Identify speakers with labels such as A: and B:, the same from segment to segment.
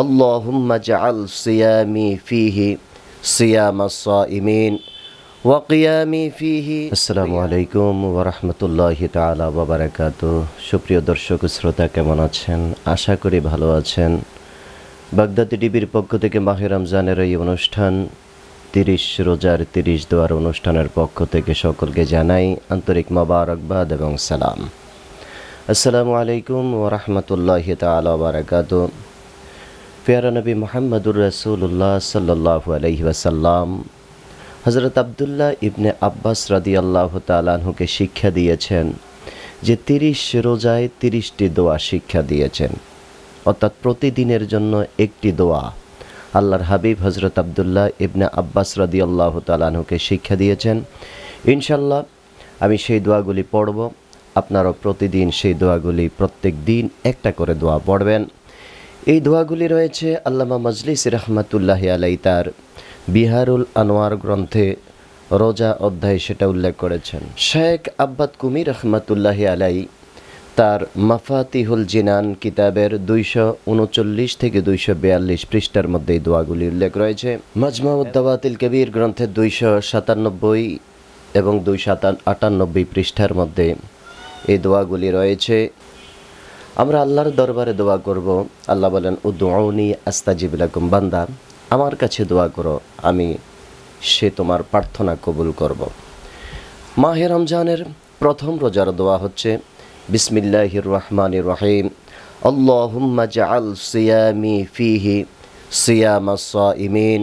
A: اللهم اجعل صيامي فيه صيام الصائمين ওয়াকিয়ামি ফিহি আসসালামু আলাইকুম ওরহমতুল্লাহি তালা বাবারাকাত সুপ্রিয় দর্শক শ্রোতা কেমন আছেন আশা করি ভালো আছেন বাগদাদি টিভির পক্ষ থেকে মাহে রমজানের এই অনুষ্ঠান তিরিশ রোজার তিরিশ দোয়ার অনুষ্ঠানের পক্ষ থেকে সকলকে জানাই আন্তরিক মোবারকবাদ এবং সালাম আসসালামু আলাইকুম ওরহমতুল্লাহি তালা বারাকাতু নবী মোহাম্মদুর রসুল্লাহ সাল্লাহ আলহিসাল্লাম হজরত আবদুল্লাহ ইবনে আব্বাস রাদি আল্লাহ তালাহুকে শিক্ষা দিয়েছেন যে তিরিশ রোজায় তিরিশটি দোয়া শিক্ষা দিয়েছেন অর্থাৎ প্রতিদিনের জন্য একটি দোয়া আল্লাহর হাবিব হজরত আবদুল্লাহ ইবনে আব্বাস রাদি আল্লাহ তালাহুকে শিক্ষা দিয়েছেন ইনশাল্লাহ আমি সেই দোয়াগুলি পড়ব আপনারও প্রতিদিন সেই দোয়াগুলি প্রত্যেক দিন একটা করে দোয়া পড়বেন এই দোয়াগুলি রয়েছে আল্লামা মজলিস রহমাতুল্লাহ আলাই তার বিহারুল আনোয়ার গ্রন্থে রোজা অধ্যায় সেটা উল্লেখ করেছেন শেখ আব্বাদ কুমি রহমাতুল্লাহ আলাই তার মাফাতিহুল জিনান কিতাবের দুইশো উনচল্লিশ থেকে দুইশো বিয়াল্লিশ পৃষ্ঠার মধ্যে এই দোয়াগুলি উল্লেখ রয়েছে মাজমাউদ্দাবাতিল কবির গ্রন্থের দুইশো সাতানব্বই এবং দুইশো আটানব্বই পৃষ্ঠার মধ্যে এই দোয়াগুলি রয়েছে আমরা আল্লাহর দরবারে দোয়া করব আল্লাহ বলেন উদ্দৌনি আস্তাজিব লাকুম বান্দা আমার কাছে দোয়া করো আমি সে তোমার প্রার্থনা কবুল করব মাহে রমজানের প্রথম রোজার দোয়া হচ্ছে বিসমিল্লাহির রহমান রহিম আল্লাহুম্মা জাআল সিয়ামি ফিহি সিয়ামা সাইমিন ইমিন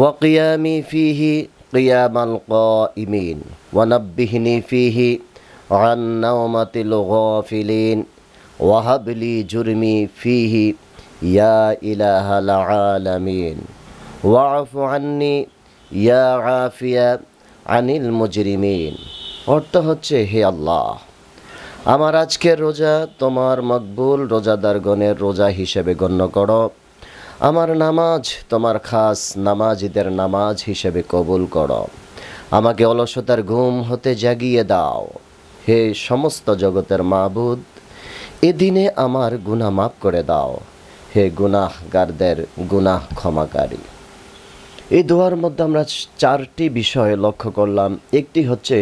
A: ওয়াকিয়ামি ফিহি কিয়ামাল কাইমিন ওয়া নাব্বিহনি ফিহি আন নাওমাতিল গাফিলিন ওয়াহাবলি জুরমি ফিহি ইয়া ইলাহাল আলামিন ওয়াফু আন্নি ইয়া আফিয়া আনিল মুজরিমিন অর্থ হচ্ছে হে আল্লাহ আমার আজকের রোজা তোমার মকবুল রোজাদারগণের রোজা হিসেবে গণ্য করো আমার নামাজ তোমার খাস নামাজিদের নামাজ হিসেবে কবুল করো আমাকে অলসতার ঘুম হতে জাগিয়ে দাও হে সমস্ত জগতের মাহবুদ এদিনে আমার গুনাহ মাফ করে দাও হে গুনাহগারদের গুনাহ ক্ষমাকারী এই দোয়ার মধ্যে আমরা চারটি বিষয় লক্ষ্য করলাম একটি হচ্ছে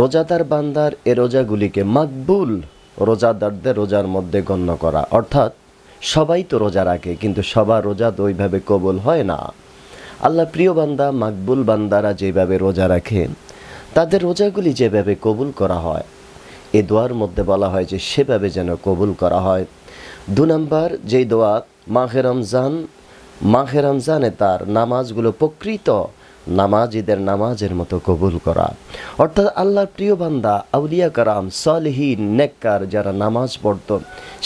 A: রোজাদার বান্দার এ রোজাগুলিকে মাকবুল রোজাদারদের রোজার মধ্যে গণ্য করা অর্থাৎ সবাই তো রোজা রাখে কিন্তু সবার রোজা তো ওইভাবে কবল হয় না আল্লাহ প্রিয় বান্দা মাকবুল বান্দারা যেভাবে রোজা রাখে তাদের রোজাগুলি যেভাবে কবুল করা হয় এই দোয়ার মধ্যে বলা হয় যে সেভাবে যেন কবুল করা হয় দু নম্বর যেই দোয়া মাহে রমজান মাহে রমজানে তার নামাজগুলো প্রকৃত নামাজিদের নামাজের মতো কবুল করা অর্থাৎ আল্লাহর প্রিয় বান্দা আউলিয়া কারাম সলহীন নেককার যারা নামাজ পড়ত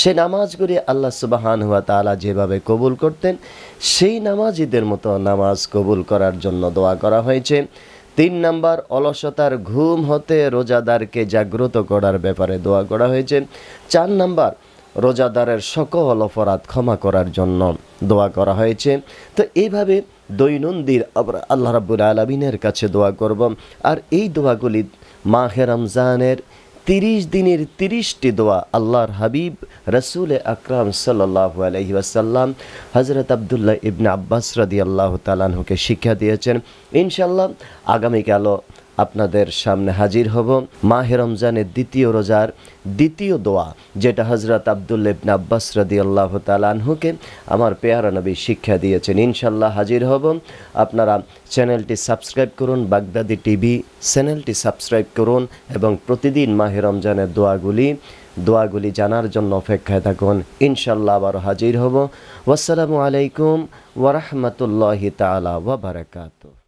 A: সে নামাজগুলি আল্লাহ সুবাহান হুয়া তালা যেভাবে কবুল করতেন সেই নামাজিদের মতো নামাজ কবুল করার জন্য দোয়া করা হয়েছে তিন নাম্বার অলসতার ঘুম হতে রোজাদারকে জাগ্রত করার ব্যাপারে দোয়া করা হয়েছে চার নাম্বার রোজাদারের সকল অপরাধ ক্ষমা করার জন্য দোয়া করা হয়েছে তো এইভাবে দৈনন্দিন আমরা আল্লাহ রাবুল আলমিনের কাছে দোয়া করব আর এই দোয়াগুলি মাহে রমজানের তিরিশ দিনের তিরিশটি দোয়া আল্লাহর হাবিব রসুল আকরাম সাল্লাহ আলহি আসাল্লাম হজরত আবদুল্লাহ ইবনে আব্বাস রাদি আল্লাহ তালানহুকে শিক্ষা দিয়েছেন ইনশাল্লাহ আগামীকালও আপনাদের সামনে হাজির হব মাহে রমজানের দ্বিতীয় রোজার দ্বিতীয় দোয়া যেটা হজরত আবদুল্ল ইবনে আব্বাস রদি আল্লাহ তালহুকে আমার পেয়ারা নবী শিক্ষা দিয়েছেন ইনশাল্লাহ হাজির হব আপনারা চ্যানেলটি সাবস্ক্রাইব করুন বাগদাদি টিভি চ্যানেলটি সাবস্ক্রাইব করুন এবং প্রতিদিন মাহে রমজানের দোয়াগুলি দোয়াগুলি জানার জন্য অপেক্ষায় থাকুন ইনশাল্লাহ আবারও হাজির হব আসসালামু আলাইকুম ওরহমতুল্লাহি তালা ওবরাকাতু